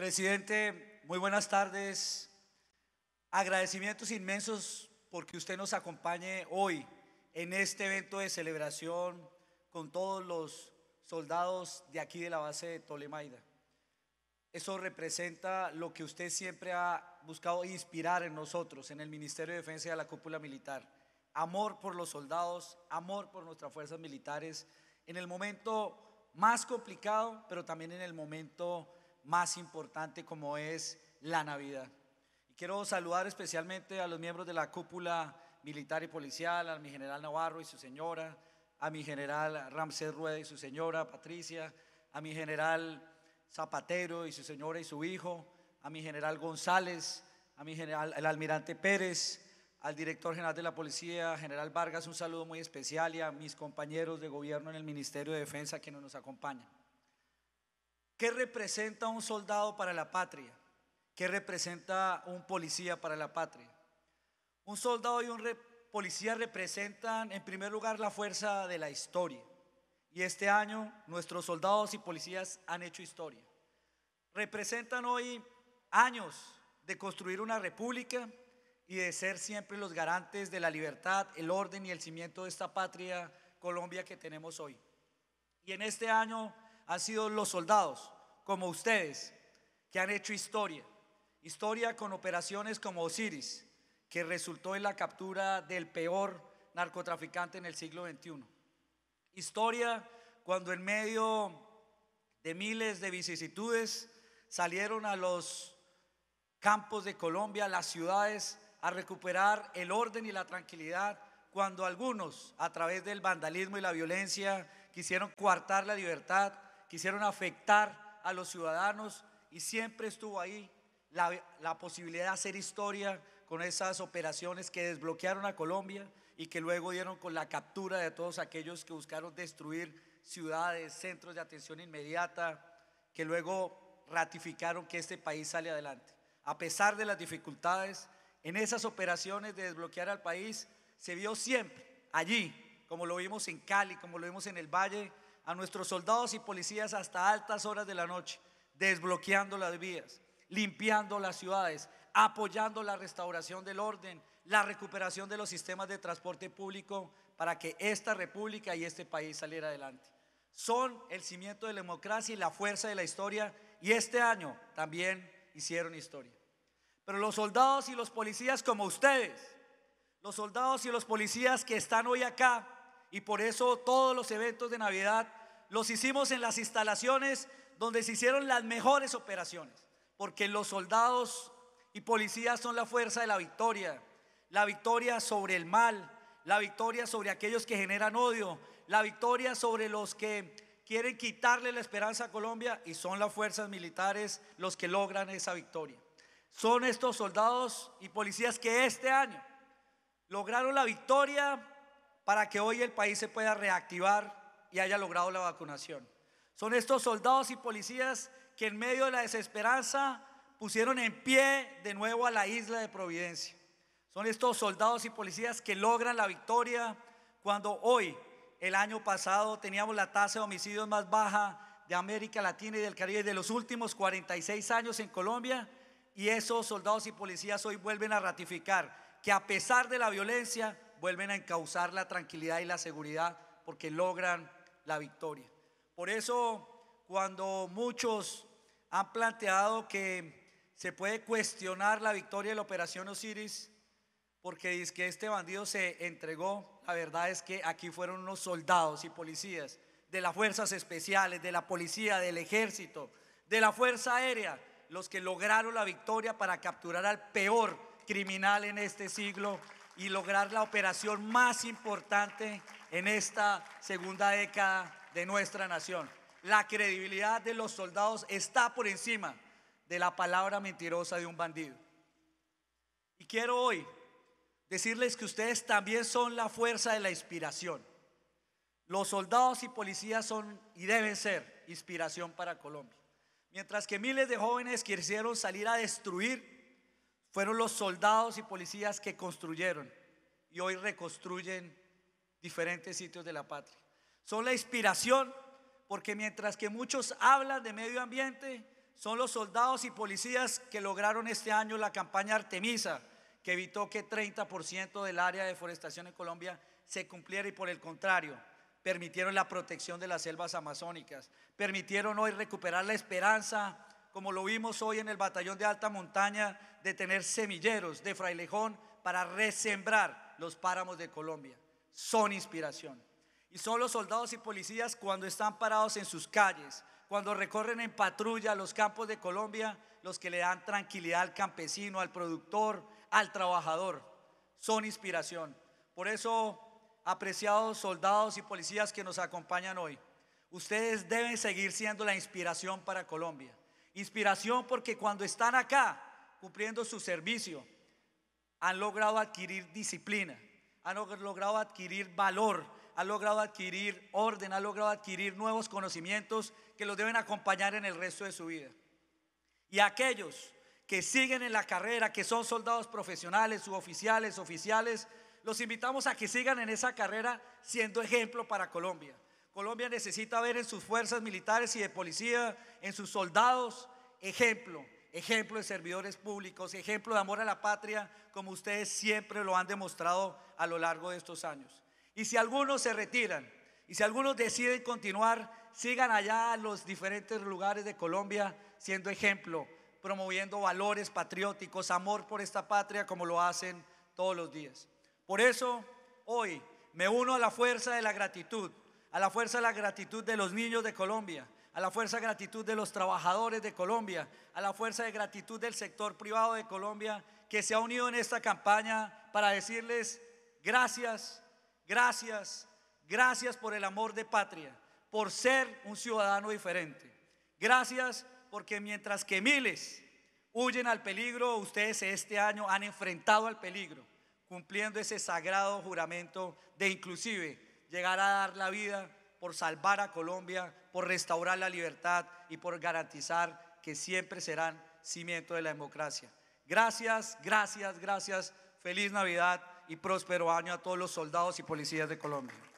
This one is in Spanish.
Presidente, muy buenas tardes. Agradecimientos inmensos porque usted nos acompañe hoy en este evento de celebración con todos los soldados de aquí de la base de Tolemaida. Eso representa lo que usted siempre ha buscado inspirar en nosotros, en el Ministerio de Defensa y de la Cúpula Militar. Amor por los soldados, amor por nuestras fuerzas militares, en el momento más complicado, pero también en el momento más importante como es la Navidad. Y quiero saludar especialmente a los miembros de la cúpula militar y policial, a mi general Navarro y su señora, a mi general Ramsés Rueda y su señora Patricia, a mi general Zapatero y su señora y su hijo, a mi general González, a mi general, el almirante Pérez, al director general de la policía, general Vargas, un saludo muy especial y a mis compañeros de gobierno en el Ministerio de Defensa que nos acompañan. ¿Qué representa un soldado para la patria? ¿Qué representa un policía para la patria? Un soldado y un policía representan en primer lugar la fuerza de la historia. Y este año nuestros soldados y policías han hecho historia. Representan hoy años de construir una república y de ser siempre los garantes de la libertad, el orden y el cimiento de esta patria Colombia que tenemos hoy. Y en este año han sido los soldados, como ustedes, que han hecho historia. Historia con operaciones como Osiris, que resultó en la captura del peor narcotraficante en el siglo XXI. Historia cuando en medio de miles de vicisitudes salieron a los campos de Colombia, a las ciudades, a recuperar el orden y la tranquilidad cuando algunos, a través del vandalismo y la violencia, quisieron coartar la libertad quisieron afectar a los ciudadanos y siempre estuvo ahí la, posibilidad de hacer historia con esas operaciones que desbloquearon a Colombia y que luego dieron con la captura de todos aquellos que buscaron destruir ciudades, centros de atención inmediata, que luego ratificaron que este país sale adelante. A pesar de las dificultades, en esas operaciones de desbloquear al país, se vio siempre allí, como lo vimos en Cali, como lo vimos en el Valle, a nuestros soldados y policías hasta altas horas de la noche, desbloqueando las vías, limpiando las ciudades, apoyando la restauración del orden, la recuperación de los sistemas de transporte público para que esta república y este país saliera adelante. Son el cimiento de la democracia y la fuerza de la historia y este año también hicieron historia. Pero los soldados y los policías como ustedes, los soldados y los policías que están hoy acá, y por eso todos los eventos de Navidad los hicimos en las instalaciones donde se hicieron las mejores operaciones, porque los soldados y policías son la fuerza de la victoria, la victoria sobre el mal, la victoria sobre aquellos que generan odio, la victoria sobre los que quieren quitarle la esperanza a Colombia y son las fuerzas militares los que logran esa victoria. Son estos soldados y policías que este año lograron la victoria para que hoy el país se pueda reactivar y haya logrado la vacunación. Son estos soldados y policías que en medio de la desesperanza pusieron en pie de nuevo a la isla de Providencia. Son estos soldados y policías que logran la victoria cuando hoy, el año pasado, teníamos la tasa de homicidios más baja de América Latina y del Caribe de los últimos 46 años en Colombia. Y esos soldados y policías hoy vuelven a ratificar que a pesar de la violencia, vuelven a encauzar la tranquilidad y la seguridad porque logran la victoria. Por eso, cuando muchos han planteado que se puede cuestionar la victoria de la operación Osiris, porque dice que este bandido se entregó, la verdad es que aquí fueron unos soldados y policías de las fuerzas especiales, de la policía, del ejército, de la fuerza aérea, los que lograron la victoria para capturar al peor criminal en este siglo y lograr la operación más importante en esta segunda década de nuestra nación. La credibilidad de los soldados está por encima de la palabra mentirosa de un bandido. Y quiero hoy decirles que ustedes también son la fuerza de la inspiración. Los soldados y policías son y deben ser inspiración para Colombia. Mientras que miles de jóvenes quisieron salir a destruir fueron los soldados y policías que construyeron y hoy reconstruyen diferentes sitios de la patria. Son la inspiración porque mientras que muchos hablan de medio ambiente, son los soldados y policías que lograron este año la campaña Artemisa, que evitó que 30% del área de deforestación en Colombia se cumpliera y por el contrario, permitieron la protección de las selvas amazónicas, permitieron hoy recuperar la esperanza como lo vimos hoy en el batallón de alta montaña, de tener semilleros de frailejón para resembrar los páramos de Colombia. Son inspiración. Y son los soldados y policías cuando están parados en sus calles, cuando recorren en patrulla los campos de Colombia, los que le dan tranquilidad al campesino, al productor, al trabajador. Son inspiración. Por eso, apreciados soldados y policías que nos acompañan hoy, ustedes deben seguir siendo la inspiración para Colombia. Inspiración porque cuando están acá cumpliendo su servicio, han logrado adquirir disciplina, han logrado adquirir valor, han logrado adquirir orden, han logrado adquirir nuevos conocimientos que los deben acompañar en el resto de su vida. Y aquellos que siguen en la carrera, que son soldados profesionales, suboficiales, oficiales, los invitamos a que sigan en esa carrera siendo ejemplo para Colombia. Colombia necesita ver en sus fuerzas militares y de policía, en sus soldados, ejemplo, ejemplo de servidores públicos, ejemplo de amor a la patria, como ustedes siempre lo han demostrado a lo largo de estos años. Y si algunos se retiran y si algunos deciden continuar, sigan allá a los diferentes lugares de Colombia siendo ejemplo, promoviendo valores patrióticos, amor por esta patria, como lo hacen todos los días. Por eso, hoy me uno a la fuerza de la gratitud a la fuerza de la gratitud de los niños de Colombia, a la fuerza de gratitud de los trabajadores de Colombia, a la fuerza de gratitud del sector privado de Colombia que se ha unido en esta campaña para decirles gracias, gracias, gracias por el amor de patria, por ser un ciudadano diferente. Gracias porque mientras que miles huyen al peligro, ustedes este año han enfrentado al peligro, cumpliendo ese sagrado juramento de inclusive llegar a dar la vida por salvar a Colombia, por restaurar la libertad y por garantizar que siempre serán cimiento de la democracia. Gracias, gracias, gracias. Feliz Navidad y próspero año a todos los soldados y policías de Colombia.